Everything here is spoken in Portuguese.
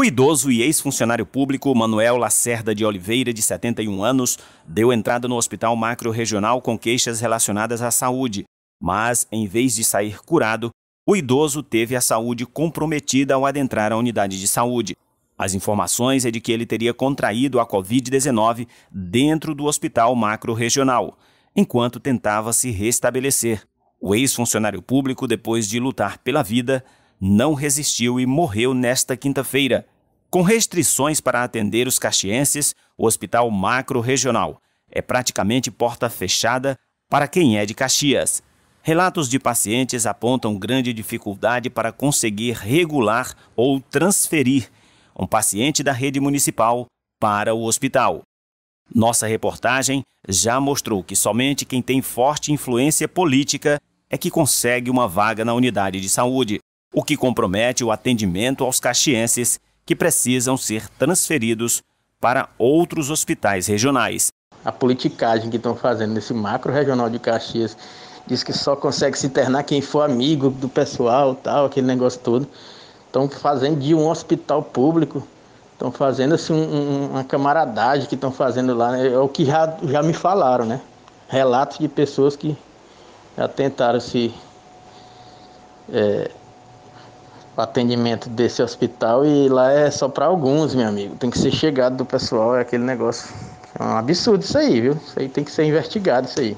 O idoso e ex-funcionário público Manuel Lacerda de Oliveira, de 71 anos, deu entrada no hospital macro-regional com queixas relacionadas à saúde, mas, em vez de sair curado, o idoso teve a saúde comprometida ao adentrar a unidade de saúde. As informações é de que ele teria contraído a Covid-19 dentro do hospital macro-regional, enquanto tentava se restabelecer. O ex-funcionário público, depois de lutar pela vida, não resistiu e morreu nesta quinta-feira. Com restrições para atender os caxienses, o Hospital Macro Regional é praticamente porta fechada para quem é de Caxias. Relatos de pacientes apontam grande dificuldade para conseguir regular ou transferir um paciente da rede municipal para o hospital. Nossa reportagem já mostrou que somente quem tem forte influência política é que consegue uma vaga na unidade de saúde o que compromete o atendimento aos caxienses que precisam ser transferidos para outros hospitais regionais. A politicagem que estão fazendo nesse macro regional de Caxias diz que só consegue se internar quem for amigo do pessoal, tal, aquele negócio todo. Estão fazendo de um hospital público, estão fazendo assim um, uma camaradagem que estão fazendo lá, né? é o que já, já me falaram, né? Relatos de pessoas que já tentaram se é, atendimento desse hospital e lá é só para alguns, meu amigo. Tem que ser chegado do pessoal, é aquele negócio. É um absurdo isso aí, viu? Isso aí tem que ser investigado, isso aí.